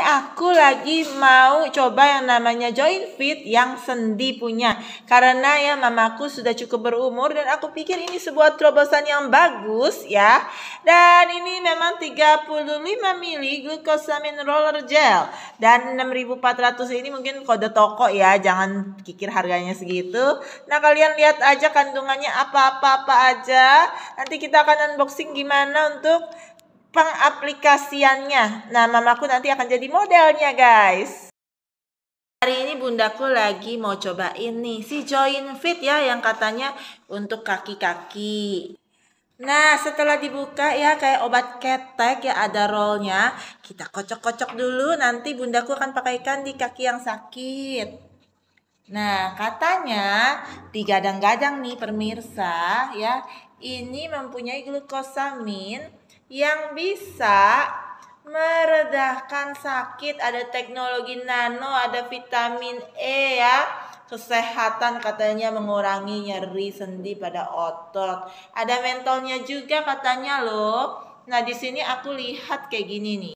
aku lagi mau coba yang namanya joint fit yang sendi punya. Karena ya mamaku sudah cukup berumur dan aku pikir ini sebuah terobosan yang bagus ya. Dan ini memang 35 mili glucosamine roller gel. Dan 6400 ini mungkin kode toko ya. Jangan kikir harganya segitu. Nah kalian lihat aja kandungannya apa-apa-apa aja. Nanti kita akan unboxing gimana untuk pengaplikasiannya. Nah, mamaku nanti akan jadi modelnya, guys. Hari ini bundaku lagi mau coba ini si Join Fit ya yang katanya untuk kaki-kaki. Nah, setelah dibuka ya kayak obat ketek ya ada rollnya. Kita kocok-kocok dulu nanti bundaku akan pakaikan di kaki yang sakit. Nah, katanya digadang-gadang nih pemirsa ya, ini mempunyai glukosamin yang bisa meredakan sakit, ada teknologi nano, ada vitamin E ya. Kesehatan katanya mengurangi nyeri sendi pada otot. Ada mentolnya juga katanya loh. Nah, di sini aku lihat kayak gini nih.